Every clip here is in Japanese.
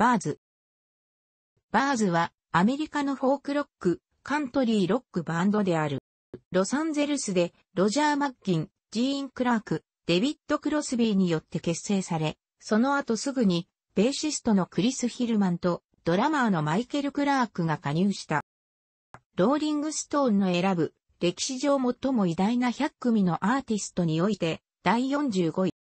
バーズ。バーズはアメリカのフォークロック、カントリーロックバンドである。ロサンゼルスでロジャー・マッキン、ジーン・クラーク、デビッド・クロスビーによって結成され、その後すぐにベーシストのクリス・ヒルマンとドラマーのマイケル・クラークが加入した。ローリング・ストーンの選ぶ歴史上最も偉大な100組のアーティストにおいて第45位。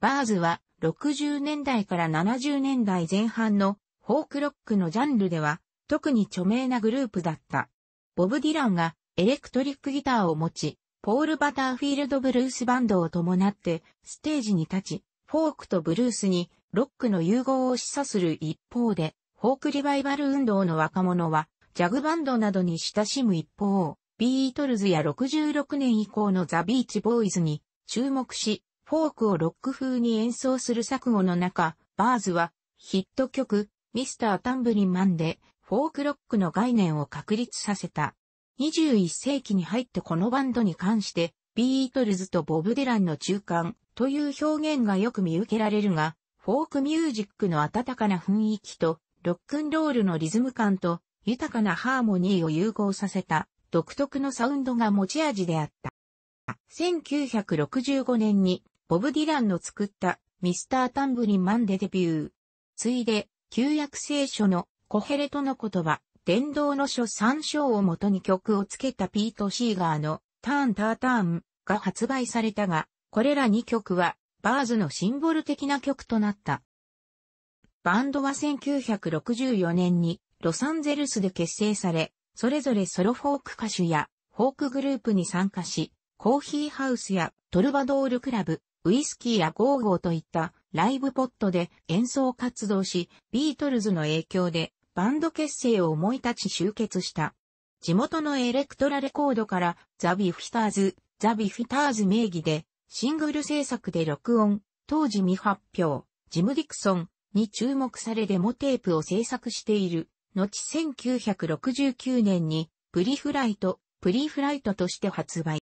バーズは60年代から70年代前半のフォークロックのジャンルでは特に著名なグループだった。ボブ・ディランがエレクトリックギターを持ち、ポール・バターフィールド・ブルースバンドを伴ってステージに立ち、フォークとブルースにロックの融合を示唆する一方で、フォークリバイバル運動の若者はジャグバンドなどに親しむ一方、ビートルズや66年以降のザ・ビーチ・ボーイズに注目し、フォークをロック風に演奏する錯誤の中、バーズはヒット曲ミスター・タンブリンマンでフォークロックの概念を確立させた。21世紀に入ってこのバンドに関してビートルズとボブ・デランの中間という表現がよく見受けられるが、フォークミュージックの温かな雰囲気とロックンロールのリズム感と豊かなハーモニーを融合させた独特のサウンドが持ち味であった。1965年にボブ・ディランの作ったミスター・タンブリンマンでデビュー。ついで、旧約聖書のコヘレトの言葉、伝道の書3章をもとに曲をつけたピート・シーガーのターン・ター・ターンが発売されたが、これら2曲はバーズのシンボル的な曲となった。バンドは1964年にロサンゼルスで結成され、それぞれソロフォーク歌手やフォークグループに参加し、コーヒーハウスやトルバドールクラブ、ウイスキーやゴーゴーといったライブポットで演奏活動し、ビートルズの影響でバンド結成を思い立ち集結した。地元のエレクトラレコードからザ・ビフィターズ、ザ・ビフィターズ名義でシングル制作で録音、当時未発表、ジム・ディクソンに注目されデモテープを制作している。後1969年にプリフライト、プリフライトとして発売。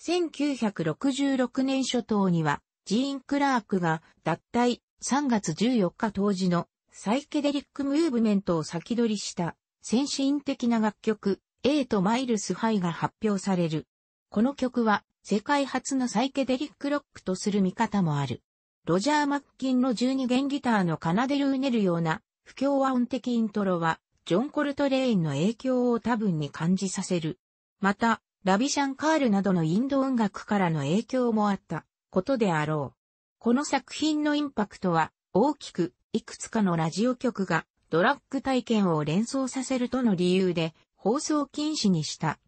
1966年初頭には、ジーン・クラークが脱退3月14日当時のサイケデリックムーブメントを先取りした先進的な楽曲エイト・マイルス・ハイが発表される。この曲は世界初のサイケデリックロックとする見方もある。ロジャー・マッキンの12弦ギターの奏でるうねるような不協和音的イントロはジョン・コルトレインの影響を多分に感じさせる。また、ラビシャンカールなどのインド音楽からの影響もあったことであろう。この作品のインパクトは大きくいくつかのラジオ局がドラッグ体験を連想させるとの理由で放送禁止にした。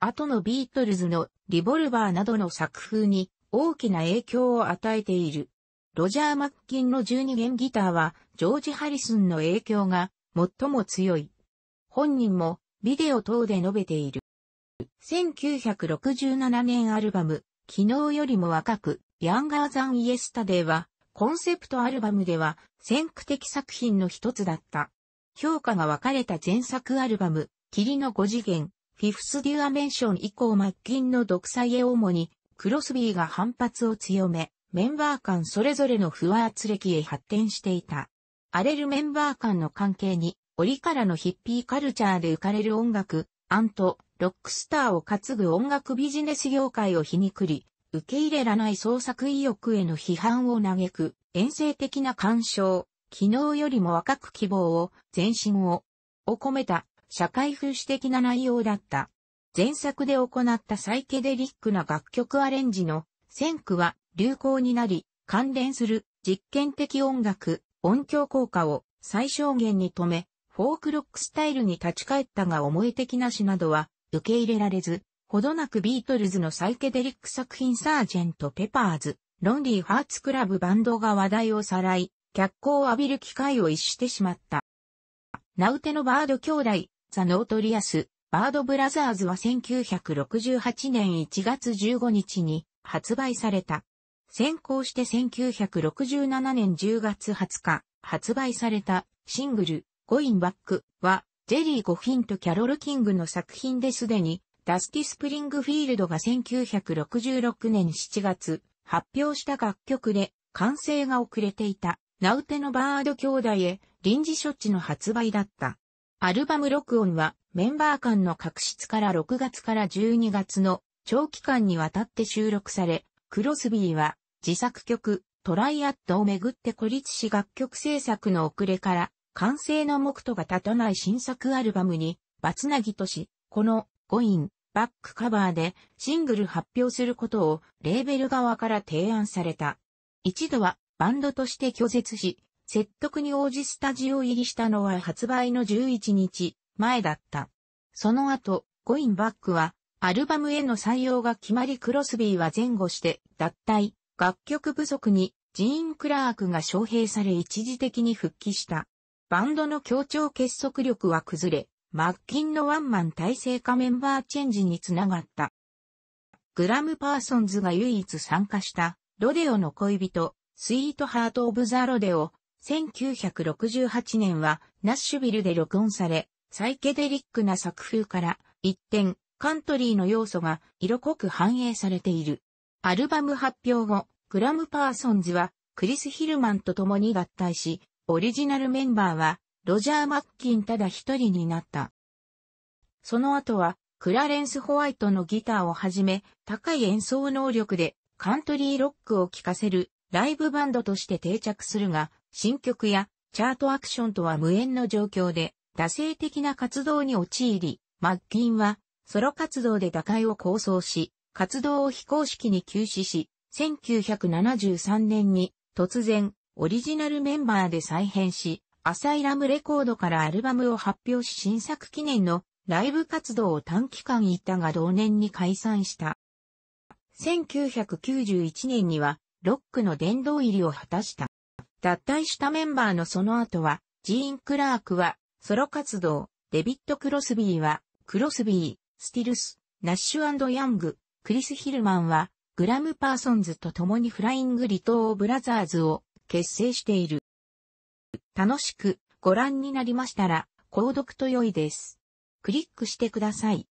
後のビートルズのリボルバーなどの作風に大きな影響を与えている。ロジャー・マッキンの12弦ギターはジョージ・ハリスンの影響が最も強い。本人もビデオ等で述べている。1967年アルバム、昨日よりも若く、ヤンガーザンイエスタデーは、コンセプトアルバムでは、先駆的作品の一つだった。評価が分かれた前作アルバム、霧の五次元、フィフスデュアメンション以降末金の独裁へ主に、クロスビーが反発を強め、メンバー間それぞれの不和圧力へ発展していた。荒れるメンバー間の関係に、折からのヒッピーカルチャーで浮かれる音楽、アント、ロックスターを担ぐ音楽ビジネス業界を皮肉り、受け入れらない創作意欲への批判を嘆く、遠征的な干渉、昨日よりも若く希望を、前進を、を込めた、社会風刺的な内容だった。前作で行ったサイケデリックな楽曲アレンジの、先駆は流行になり、関連する実験的音楽、音響効果を最小限に止め、フォークロックスタイルに立ち返ったが思い的なしなどは、受け入れられず、ほどなくビートルズのサイケデリック作品サージェント・ペパーズ、ロンリー・ハーツ・クラブバンドが話題をさらい、脚光を浴びる機会を逸してしまった。ナウテのバード兄弟、ザ・ノートリアス、バードブラザーズは1968年1月15日に発売された。先行して1967年10月20日発売されたシングル、ゴインバックジェリー・ゴフィンとキャロル・キングの作品ですでに、ダスティ・スプリングフィールドが1966年7月、発表した楽曲で、完成が遅れていた、ナウテのバード兄弟へ、臨時処置の発売だった。アルバム録音は、メンバー間の確執から6月から12月の長期間にわたって収録され、クロスビーは、自作曲、トライアットをめぐって孤立し楽曲制作の遅れから、完成の目途が立たない新作アルバムに、バツナギとし、この、ゴイン、バックカバーでシングル発表することをレーベル側から提案された。一度はバンドとして拒絶し、説得に応じスタジオ入りしたのは発売の11日前だった。その後、ゴインバックはアルバムへの採用が決まりクロスビーは前後して脱退、楽曲不足にジーン・クラークが招聘され一時的に復帰した。バンドの協調結束力は崩れ、マッキンのワンマン体制化メンバーチェンジにつながった。グラム・パーソンズが唯一参加した、ロデオの恋人、スイート・ハート・オブ・ザ・ロデオ、1968年はナッシュビルで録音され、サイケデリックな作風から一転、カントリーの要素が色濃く反映されている。アルバム発表後、グラム・パーソンズはクリス・ヒルマンと共に合体し、オリジナルメンバーは、ロジャー・マッキンただ一人になった。その後は、クラレンス・ホワイトのギターをはじめ、高い演奏能力でカントリーロックを聴かせるライブバンドとして定着するが、新曲やチャートアクションとは無縁の状況で、惰性的な活動に陥り、マッキンはソロ活動で打開を構想し、活動を非公式に休止し、1973年に突然オリジナルメンバーで再編し、アサイラムレコードからアルバムを発表し新作記念のライブ活動を短期間行ったが同年に解散した。1991年にはロックの殿堂入りを果たした。脱退したメンバーのその後は、ジーン・クラークはソロ活動、デビット・クロスビーは、クロスビー、スティルス、ナッシュヤング、クリス・ヒルマンは、グラム・パーソンズと共にフライング・リトー・ブラザーズを結成している。楽しくご覧になりましたら、購読と良いです。クリックしてください。